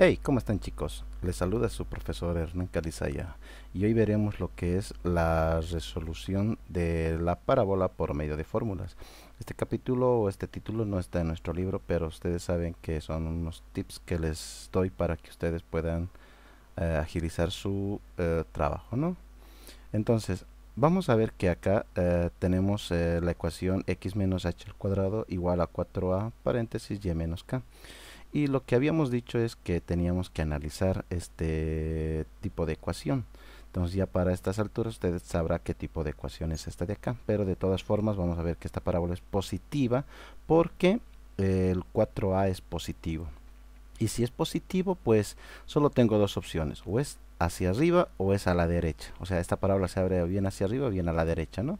Hey, ¿cómo están chicos? Les saluda su profesor Hernán Calizaya y hoy veremos lo que es la resolución de la parábola por medio de fórmulas. Este capítulo o este título no está en nuestro libro, pero ustedes saben que son unos tips que les doy para que ustedes puedan eh, agilizar su eh, trabajo, ¿no? Entonces, vamos a ver que acá eh, tenemos la ecuación x menos h al cuadrado igual a 4a paréntesis y menos k y lo que habíamos dicho es que teníamos que analizar este tipo de ecuación. Entonces ya para estas alturas ustedes sabrá qué tipo de ecuación es esta de acá. Pero de todas formas vamos a ver que esta parábola es positiva porque eh, el 4A es positivo. Y si es positivo, pues solo tengo dos opciones. O es hacia arriba o es a la derecha. O sea, esta parábola se abre bien hacia arriba o bien a la derecha, ¿no?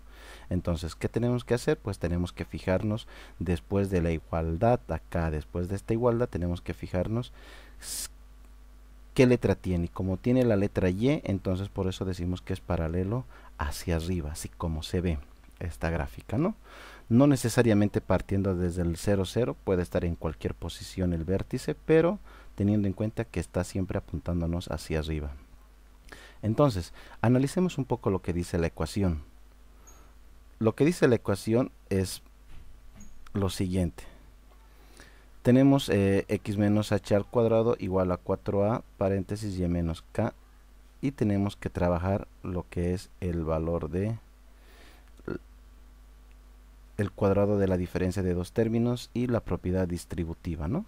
Entonces, ¿qué tenemos que hacer? Pues tenemos que fijarnos después de la igualdad, acá después de esta igualdad tenemos que fijarnos qué letra tiene. Y como tiene la letra Y, entonces por eso decimos que es paralelo hacia arriba, así como se ve esta gráfica, ¿no? No necesariamente partiendo desde el 0, 0, puede estar en cualquier posición el vértice, pero teniendo en cuenta que está siempre apuntándonos hacia arriba. Entonces, analicemos un poco lo que dice la ecuación lo que dice la ecuación es lo siguiente. Tenemos eh, x menos h al cuadrado igual a 4a paréntesis y menos k y tenemos que trabajar lo que es el valor de el cuadrado de la diferencia de dos términos y la propiedad distributiva, ¿no?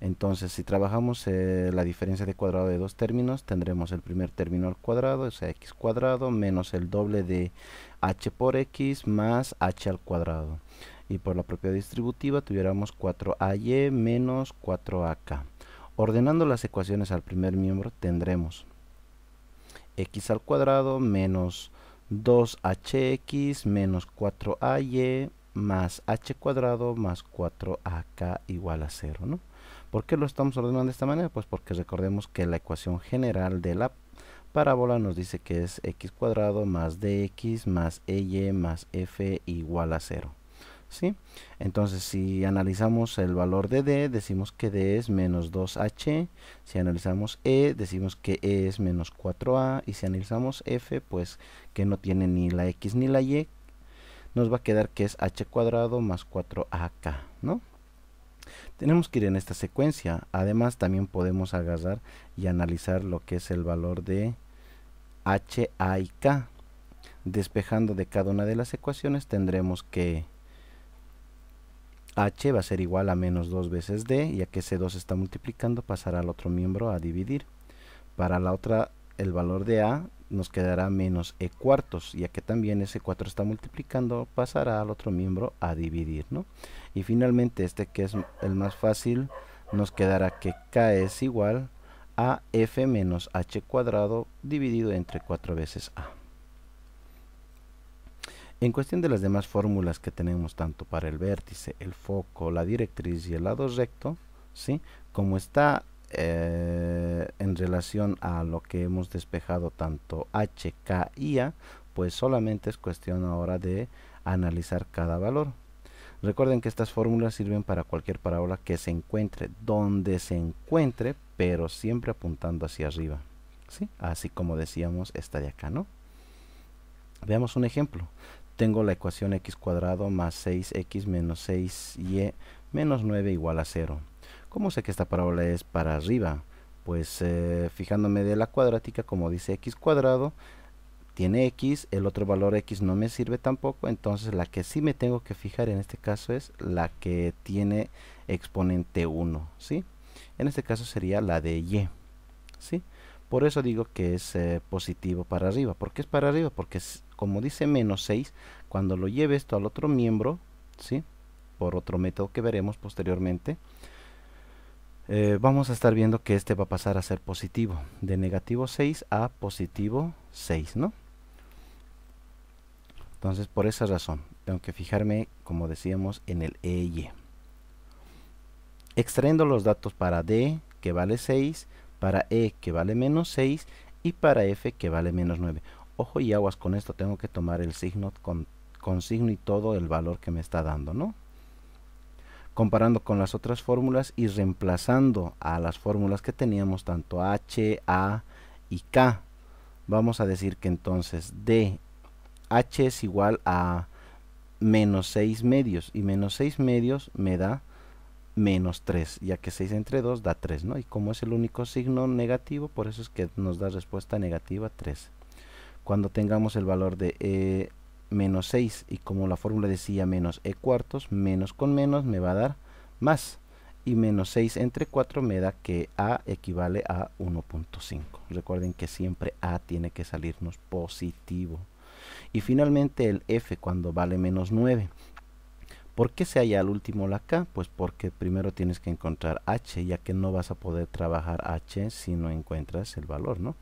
Entonces, si trabajamos eh, la diferencia de cuadrado de dos términos, tendremos el primer término al cuadrado, o sea, x cuadrado, menos el doble de h por x más h al cuadrado. Y por la propiedad distributiva tuviéramos 4ay menos 4ak. Ordenando las ecuaciones al primer miembro, tendremos x al cuadrado menos 2hx menos 4ay más h cuadrado más 4ak igual a 0, ¿no? ¿Por qué lo estamos ordenando de esta manera? Pues porque recordemos que la ecuación general de la parábola nos dice que es x cuadrado más dx más ey más f igual a 0. ¿Sí? Entonces si analizamos el valor de d, decimos que d es menos 2h, si analizamos e, decimos que e es menos 4a, y si analizamos f, pues que no tiene ni la x ni la y, nos va a quedar que es h cuadrado más 4ak, ¿no? tenemos que ir en esta secuencia. Además también podemos agarrar y analizar lo que es el valor de H, A y K. Despejando de cada una de las ecuaciones tendremos que H va a ser igual a menos 2 veces D, ya que ese 2 está multiplicando, pasará al otro miembro a dividir. Para la otra el valor de A nos quedará menos E cuartos, ya que también ese 4 está multiplicando, pasará al otro miembro a dividir, ¿no? Y finalmente este que es el más fácil, nos quedará que K es igual a F menos H cuadrado dividido entre 4 veces A. En cuestión de las demás fórmulas que tenemos tanto para el vértice, el foco, la directriz y el lado recto, ¿sí? como está eh, en relación a lo que hemos despejado tanto H, K y A, pues solamente es cuestión ahora de analizar cada valor. Recuerden que estas fórmulas sirven para cualquier parábola que se encuentre, donde se encuentre, pero siempre apuntando hacia arriba. ¿sí? Así como decíamos esta de acá, ¿no? Veamos un ejemplo. Tengo la ecuación x cuadrado más 6x menos 6y e menos 9 igual a 0 ¿Cómo sé que esta parábola es para arriba? Pues eh, fijándome de la cuadrática, como dice x cuadrado, tiene x, el otro valor x no me sirve tampoco, entonces la que sí me tengo que fijar en este caso es la que tiene exponente 1, ¿sí? En este caso sería la de y, ¿sí? Por eso digo que es eh, positivo para arriba. ¿Por qué es para arriba? Porque como dice menos 6, cuando lo lleve esto al otro miembro, ¿sí? Por otro método que veremos posteriormente, eh, vamos a estar viendo que este va a pasar a ser positivo, de negativo 6 a positivo 6, ¿no? Entonces, por esa razón, tengo que fijarme, como decíamos, en el EY. E. Extrayendo los datos para D, que vale 6, para E, que vale menos 6, y para F, que vale menos 9. Ojo y aguas con esto, tengo que tomar el signo con signo y todo el valor que me está dando, ¿no? comparando con las otras fórmulas y reemplazando a las fórmulas que teníamos tanto H, A y K. Vamos a decir que entonces D, H es igual a menos 6 medios y menos 6 medios me da menos 3, ya que 6 entre 2 da 3, ¿no? Y como es el único signo negativo, por eso es que nos da respuesta negativa 3. Cuando tengamos el valor de eh, menos 6 y como la fórmula decía menos e cuartos, menos con menos me va a dar más y menos 6 entre 4 me da que a equivale a 1.5. Recuerden que siempre a tiene que salirnos positivo. Y finalmente el f cuando vale menos 9. ¿Por qué se halla al último la K? Pues porque primero tienes que encontrar H, ya que no vas a poder trabajar H si no encuentras el valor, ¿no?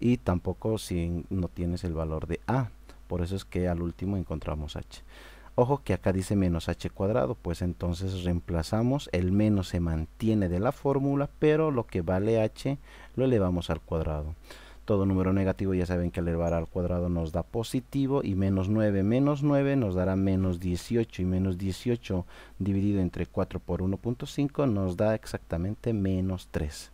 Y tampoco si no tienes el valor de A por eso es que al último encontramos h. Ojo que acá dice menos h cuadrado, pues entonces reemplazamos, el menos se mantiene de la fórmula, pero lo que vale h lo elevamos al cuadrado. Todo número negativo ya saben que elevar al cuadrado nos da positivo y menos 9 menos 9 nos dará menos 18 y menos 18 dividido entre 4 por 1.5 nos da exactamente menos 3.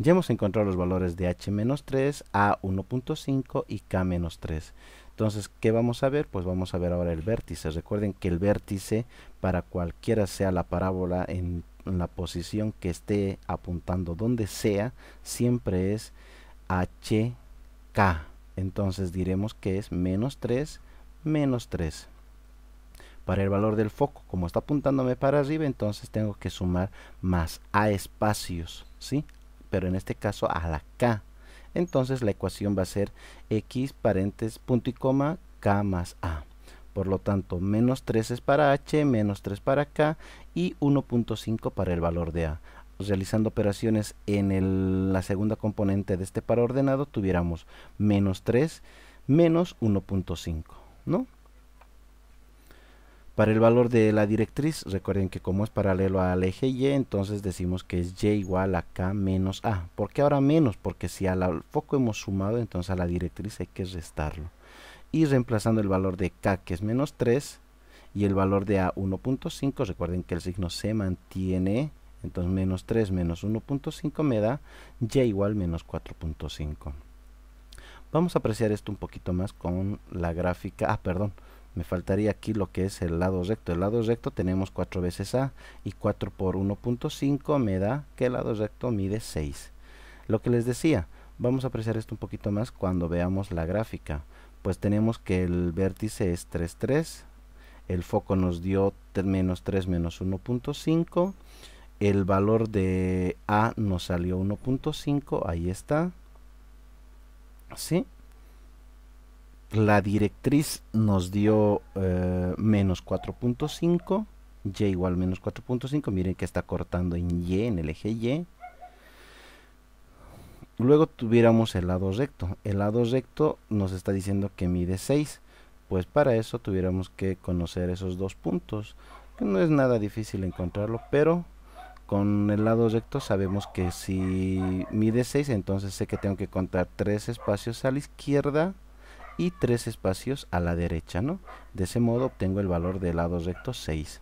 Ya hemos encontrado los valores de h-3, a1.5 y k-3. Entonces, ¿qué vamos a ver? Pues vamos a ver ahora el vértice. Recuerden que el vértice, para cualquiera sea la parábola en, la posición que esté apuntando, donde sea, siempre es h, k. Entonces diremos que es menos 3, menos 3. Para el valor del foco, como está apuntándome para arriba, entonces tengo que sumar más a espacios, ¿sí? pero en este caso a la k. Entonces la ecuación va a ser x paréntesis punto y coma k más a. Por lo tanto, menos 3 es para h, menos 3 para k y 1.5 para el valor de a. Realizando operaciones en la segunda componente de este par ordenado, tuviéramos menos 3 menos 1.5, ¿no? Para el valor de la directriz, recuerden que como es paralelo al eje Y, entonces decimos que es Y igual a K menos A. ¿Por qué ahora menos? Porque si al foco hemos sumado, entonces a la directriz hay que restarlo. Y reemplazando el valor de K, que es menos 3, y el valor de A, 1.5, recuerden que el signo se mantiene, entonces menos 3 menos 1.5 me da Y igual menos 4.5. Vamos a apreciar esto un poquito más con la gráfica, ah, perdón, me faltaría aquí lo que es el lado recto. El lado recto tenemos 4 veces A y 4 por 1.5 me da que el lado recto mide 6. Lo que les decía, vamos a apreciar esto un poquito más cuando veamos la gráfica. Pues tenemos que el vértice es 3, 3. El foco nos dio menos 3 menos 1.5. El valor de A nos salió 1.5. Ahí está. ¿Sí? La directriz nos dio eh, menos 4.5, y igual menos 4.5. Miren que está cortando en y, en el eje y. Luego tuviéramos el lado recto. El lado recto nos está diciendo que mide 6. Pues para eso tuviéramos que conocer esos dos puntos. Que no es nada difícil encontrarlo, pero con el lado recto sabemos que si mide 6, entonces sé que tengo que contar 3 espacios a la izquierda y tres espacios a la derecha, ¿no? De ese modo obtengo el valor del lado recto 6.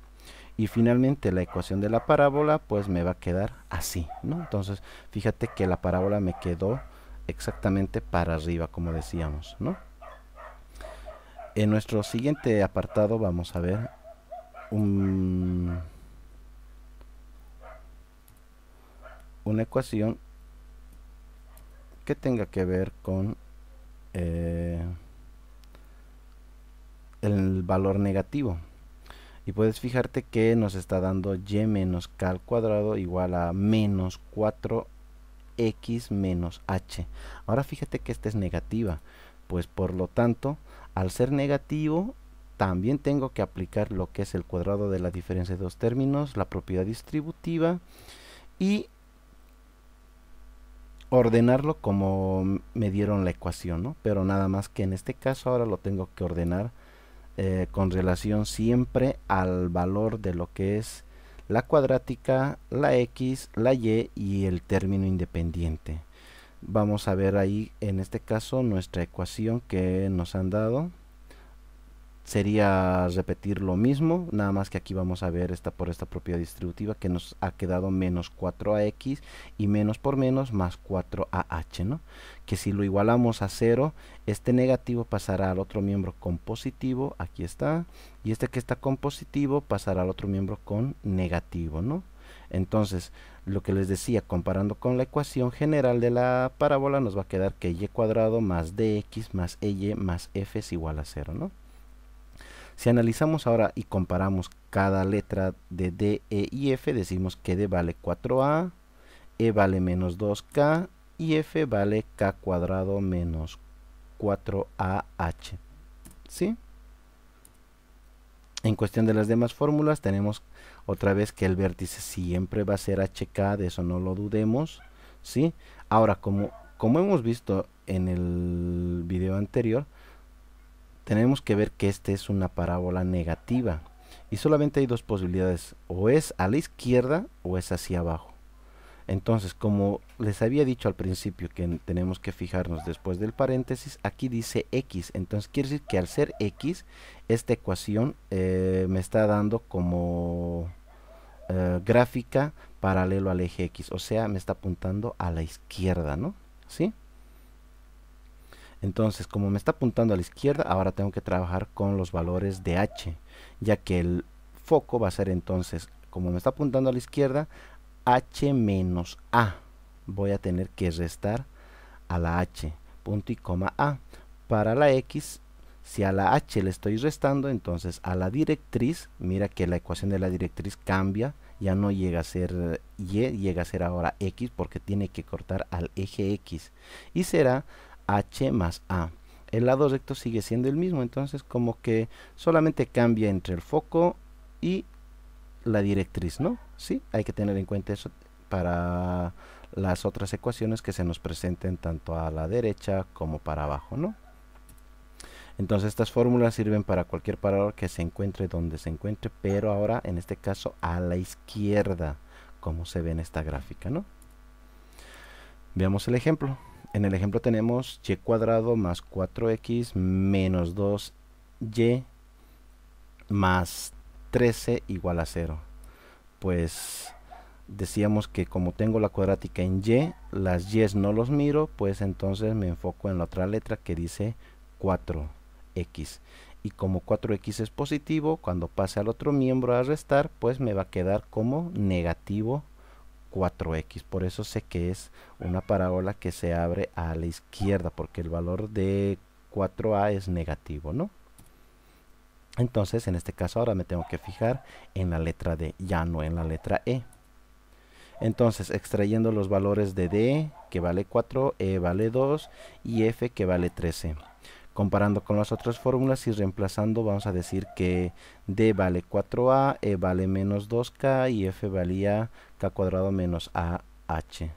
Y finalmente la ecuación de la parábola pues me va a quedar así, ¿no? Entonces fíjate que la parábola me quedó exactamente para arriba como decíamos, ¿no? En nuestro siguiente apartado vamos a ver un, una ecuación que tenga que ver con... Eh, el valor negativo. Y puedes fijarte que nos está dando y menos k al cuadrado igual a menos 4x menos h. Ahora fíjate que esta es negativa, pues por lo tanto, al ser negativo, también tengo que aplicar lo que es el cuadrado de la diferencia de dos términos, la propiedad distributiva y ordenarlo como me dieron la ecuación, ¿no? Pero nada más que en este caso ahora lo tengo que ordenar eh, con relación siempre al valor de lo que es la cuadrática, la x, la y y el término independiente. Vamos a ver ahí en este caso nuestra ecuación que nos han dado sería repetir lo mismo, nada más que aquí vamos a ver esta por esta propiedad distributiva que nos ha quedado menos 4ax y menos por menos más 4ah, ¿no? Que si lo igualamos a 0, este negativo pasará al otro miembro con positivo, aquí está, y este que está con positivo pasará al otro miembro con negativo, ¿no? Entonces, lo que les decía, comparando con la ecuación general de la parábola, nos va a quedar que y cuadrado más dx más y más f es igual a 0, ¿no? Si analizamos ahora y comparamos cada letra de D, E y F, decimos que D vale 4A, E vale menos 2K y F vale K cuadrado menos 4AH. ¿Sí? En cuestión de las demás fórmulas tenemos otra vez que el vértice siempre va a ser HK, de eso no lo dudemos. ¿sí? Ahora, como, como hemos visto en el video anterior, tenemos que ver que esta es una parábola negativa. Y solamente hay dos posibilidades, o es a la izquierda o es hacia abajo. Entonces, como les había dicho al principio que tenemos que fijarnos después del paréntesis, aquí dice x. Entonces quiere decir que al ser x, esta ecuación eh, me está dando como eh, gráfica paralelo al eje x. O sea, me está apuntando a la izquierda, ¿no? ¿Sí? Entonces, como me está apuntando a la izquierda, ahora tengo que trabajar con los valores de H, ya que el foco va a ser entonces, como me está apuntando a la izquierda, H menos A. Voy a tener que restar a la H, punto y coma A. Para la X, si a la H le estoy restando, entonces a la directriz, mira que la ecuación de la directriz cambia, ya no llega a ser Y, llega a ser ahora X porque tiene que cortar al eje X. Y será h más a. El lado recto sigue siendo el mismo, entonces como que solamente cambia entre el foco y la directriz, ¿no? Sí, hay que tener en cuenta eso para las otras ecuaciones que se nos presenten tanto a la derecha como para abajo, ¿no? Entonces estas fórmulas sirven para cualquier parador que se encuentre donde se encuentre, pero ahora en este caso a la izquierda, como se ve en esta gráfica, ¿no? Veamos el ejemplo en el ejemplo tenemos y cuadrado más 4x menos 2y más 13 igual a 0. Pues decíamos que como tengo la cuadrática en y, las y no los miro, pues entonces me enfoco en la otra letra que dice 4x. Y como 4x es positivo, cuando pase al otro miembro a restar, pues me va a quedar como negativo 4x. Por eso sé que es una parábola que se abre a la izquierda, porque el valor de 4a es negativo, ¿no? Entonces, en este caso ahora me tengo que fijar en la letra D, ya no en la letra E. Entonces, extrayendo los valores de D, que vale 4, E vale 2 y F, que vale 13 comparando con las otras fórmulas y reemplazando vamos a decir que D vale 4A, E vale menos 2K y F valía K cuadrado menos AH.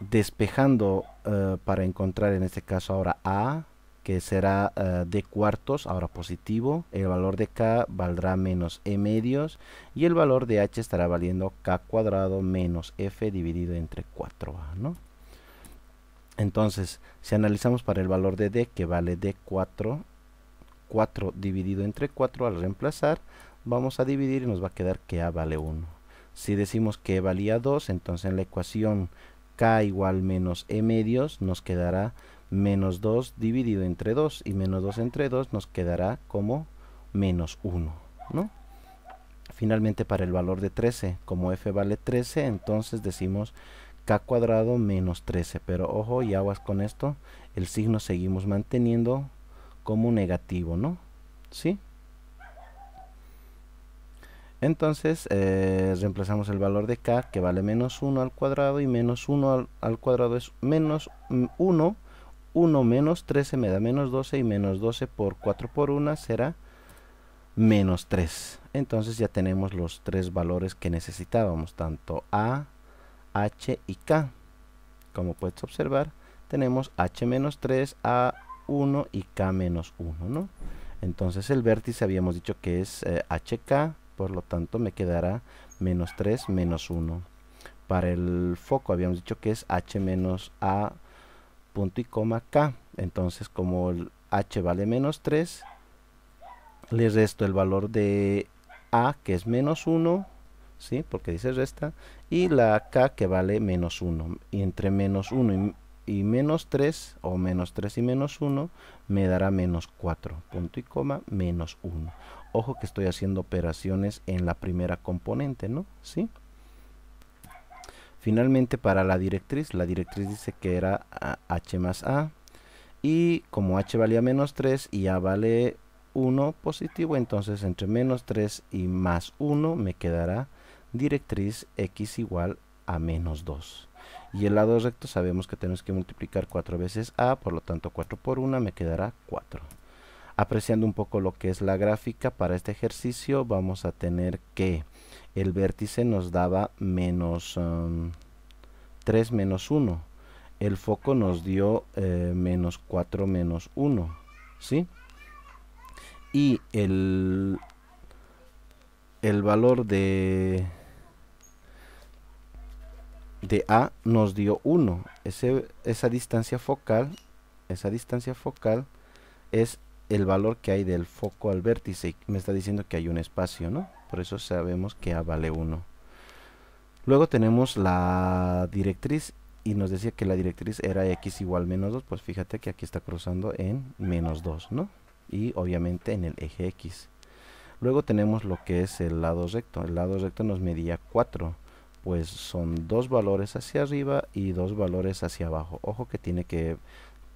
Despejando eh, para encontrar en este caso ahora A, que será eh, D cuartos, ahora positivo, el valor de K valdrá menos E medios y el valor de H estará valiendo K cuadrado menos F dividido entre 4A, ¿no? Entonces, si analizamos para el valor de D, que vale D4, 4 dividido entre 4 al reemplazar, vamos a dividir y nos va a quedar que A vale 1. Si decimos que E valía 2, entonces en la ecuación K igual menos E medios nos quedará menos 2 dividido entre 2 y menos 2 entre 2 nos quedará como menos 1, Finalmente para el valor de 13, como F vale 13, entonces decimos k cuadrado menos 13. Pero ojo y aguas con esto, el signo seguimos manteniendo como negativo, ¿no? ¿Sí? Entonces eh, reemplazamos el valor de k que vale menos 1 al cuadrado y menos 1 al, al cuadrado es menos 1. Mm, 1 menos 13 me da menos 12 y menos 12 por 4 por 1 será menos 3. Entonces ya tenemos los tres valores que necesitábamos, tanto a, H y K. Como puedes observar, tenemos H-3, menos A1 y K-1, menos ¿no? Entonces el vértice habíamos dicho que es HK, eh, por lo tanto me quedará menos 3, menos 1. Para el foco habíamos dicho que es H menos A punto y coma K. Entonces como el H vale menos 3, le resto el valor de A que es menos 1 ¿sí? Porque dice resta. Y la K que vale menos 1. Y entre menos 1 y, y, menos 3, o menos 3 y menos 1, me dará menos 4. Punto y coma, menos 1. Ojo que estoy haciendo operaciones en la primera componente, ¿no? ¿Sí? Finalmente para la directriz, la directriz dice que era ah, h más a y como h valía menos 3 y a vale 1 positivo, entonces entre menos 3 y más 1 me quedará directriz x igual a menos 2. Y el lado recto sabemos que tenemos que multiplicar 4 veces a, por lo tanto 4 por 1 me quedará 4. Apreciando un poco lo que es la gráfica para este ejercicio, vamos a tener que el vértice nos daba menos 3 um, menos 1. El foco nos dio eh, menos 4 menos 1. ¿Sí? Y el, el valor de de A nos dio 1. esa distancia focal, esa distancia focal es el valor que hay del foco al vértice. Me está diciendo que hay un espacio, ¿no? Por eso sabemos que A vale 1. Luego tenemos la directriz y nos decía que la directriz era x igual menos 2. Pues fíjate que aquí está cruzando en menos 2, ¿no? Y obviamente en el eje x. Luego tenemos lo que es el lado recto. El lado recto nos medía 4 pues son dos valores hacia arriba y dos valores hacia abajo. Ojo que tiene que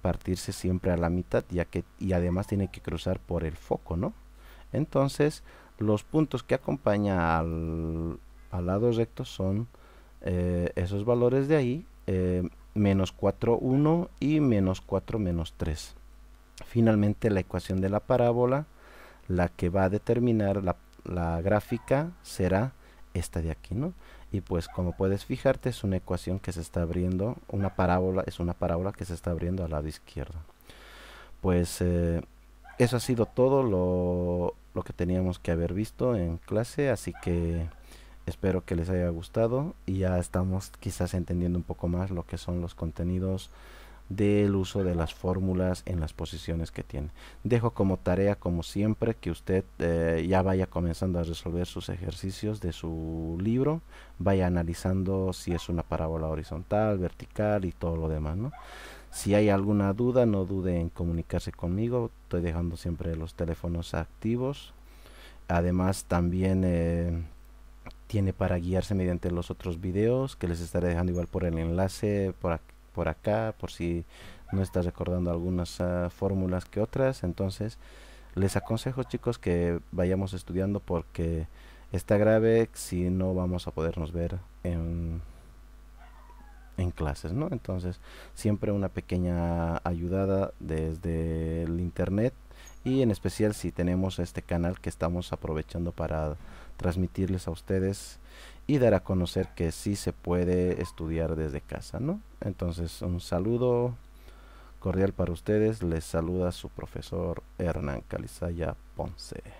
partirse siempre a la mitad ya que y además tiene que cruzar por el foco, ¿no? Entonces, los puntos que acompaña al, lado recto son eh, esos valores de ahí, eh, menos 4, 1 y menos 4, menos 3. Finalmente, la ecuación de la parábola, la que va a determinar la, la gráfica, será esta de aquí, ¿no? y pues como puedes fijarte es una ecuación que se está abriendo, una parábola, es una parábola que se está abriendo al lado izquierdo. Pues eh, eso ha sido todo lo, lo que teníamos que haber visto en clase, así que espero que les haya gustado y ya estamos quizás entendiendo un poco más lo que son los contenidos del uso de las fórmulas en las posiciones que tiene. Dejo como tarea, como siempre, que usted eh, ya vaya comenzando a resolver sus ejercicios de su libro, vaya analizando si es una parábola horizontal, vertical y todo lo demás. Si hay alguna duda, no dude en comunicarse conmigo. Estoy dejando siempre los teléfonos activos. Además, también... Eh, tiene para guiarse mediante los otros videos que les estaré dejando igual por el enlace por por acá, por si no estás recordando algunas ah, fórmulas que otras. Entonces, les aconsejo chicos que vayamos estudiando porque está grave si no vamos a podernos ver en, en clases, ¿no? Entonces, siempre una pequeña ayudada desde el internet y en especial si tenemos este canal que estamos aprovechando para transmitirles a ustedes y dar a conocer que sí se puede estudiar desde casa, ¿no? Entonces, un saludo cordial para ustedes. Les saluda su profesor Hernán Calizaya Ponce.